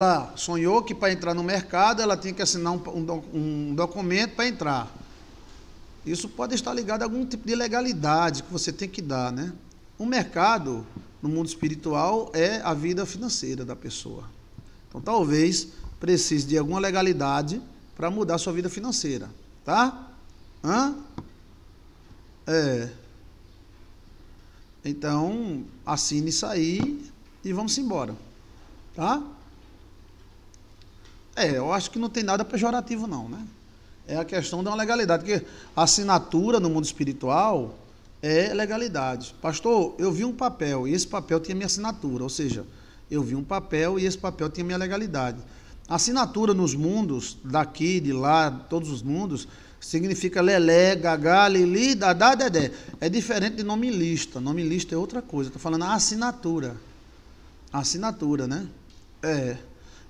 ela tá, sonhou que para entrar no mercado ela tinha que assinar um, um, um documento para entrar. Isso pode estar ligado a algum tipo de legalidade que você tem que dar, né? O mercado no mundo espiritual é a vida financeira da pessoa. Então talvez precise de alguma legalidade para mudar sua vida financeira, tá? Hã? É. Então, assine isso aí e vamos embora, tá? É, eu acho que não tem nada pejorativo, não, né? É a questão da legalidade, porque a assinatura no mundo espiritual é legalidade. Pastor, eu vi um papel e esse papel tinha minha assinatura, ou seja, eu vi um papel e esse papel tinha minha legalidade. Assinatura nos mundos, daqui, de lá, todos os mundos, significa lelé, gagá, lili, dadá, dedé. É diferente de nome lista. Nome lista é outra coisa. Estou falando assinatura. Assinatura, né? É.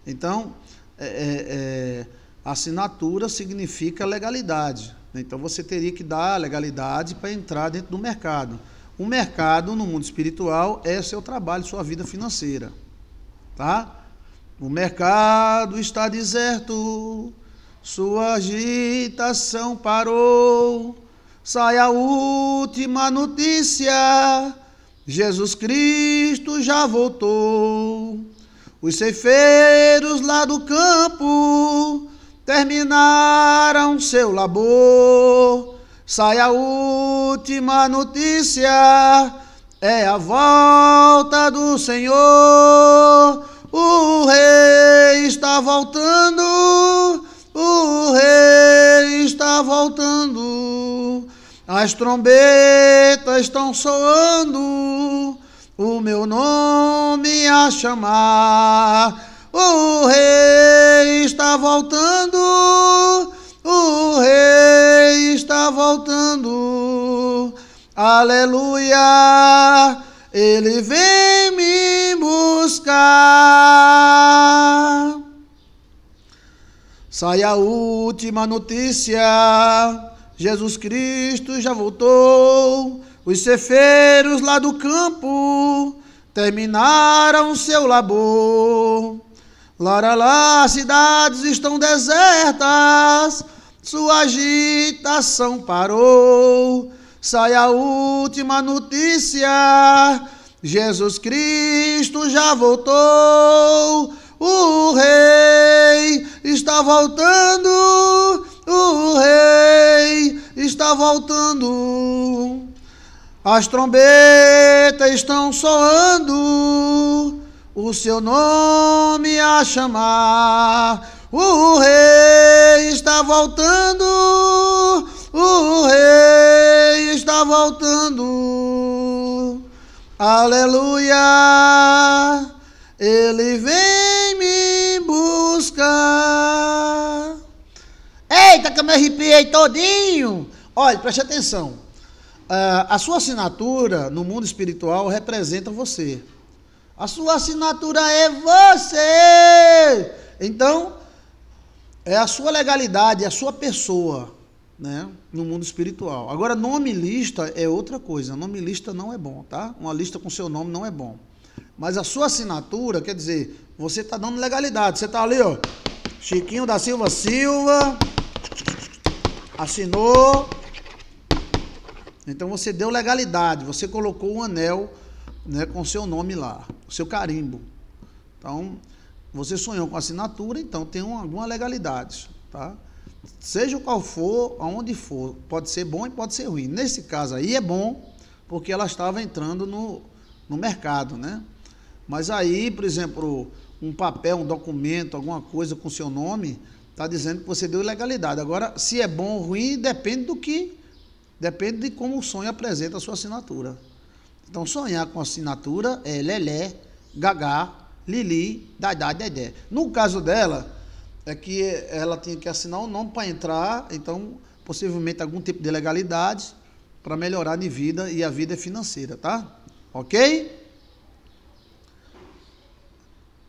Então, é, é, é, assinatura significa legalidade. Então você teria que dar legalidade para entrar dentro do mercado. O mercado no mundo espiritual é seu trabalho, sua vida financeira. Tá? O mercado está deserto, sua agitação parou. Sai a última notícia: Jesus Cristo já voltou. Os ceifeiros lá do campo terminaram seu labor. Sai a última notícia, é a volta do Senhor. O rei está voltando, o rei está voltando. As trombetas estão soando, o meu nome a chamar. O rei rei está voltando, o rei está voltando. Aleluia, ele vem me buscar. Sai a última notícia: Jesus Cristo já voltou. Os cefeiros lá do campo terminaram seu labor as cidades estão desertas, sua agitação parou. Sai a última notícia: Jesus Cristo já voltou. O Rei está voltando. O Rei está voltando. As trombetas estão soando o seu nome a chamar. O rei está voltando, o rei está voltando. Aleluia! Ele vem me buscar. Eita, que eu me arrepiei todinho! Olha, preste atenção. Uh, a sua assinatura no mundo espiritual representa você. A sua assinatura é você. Então, é a sua legalidade, é a sua pessoa, né, no mundo espiritual. Agora, nome lista é outra coisa. Nome lista não é bom, tá? Uma lista com seu nome não é bom. Mas a sua assinatura, quer dizer, você está dando legalidade. Você está ali, ó, Chiquinho da Silva Silva assinou. Então você deu legalidade, você colocou um anel né, com seu nome lá, o seu carimbo. Então, você sonhou com assinatura, então tem uma, alguma legalidade, tá? Seja qual for, aonde for, pode ser bom e pode ser ruim. Nesse caso aí é bom, porque ela estava entrando no, no mercado, né? Mas aí, por exemplo, um papel, um documento, alguma coisa com seu nome, está dizendo que você deu legalidade. Agora, se é bom ou ruim, depende do que, depende de como o sonho apresenta a sua assinatura. Então, sonhar com assinatura é Lelé, Gagá, Lili, Dadá, Dedé. No caso dela, é que ela tinha que assinar o nome para entrar, então, possivelmente algum tipo de legalidade para melhorar de vida e a vida financeira, tá? Ok?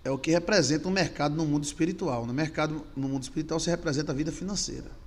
É o que representa o mercado no mundo espiritual. No né? mercado, no mundo espiritual, se representa a vida financeira.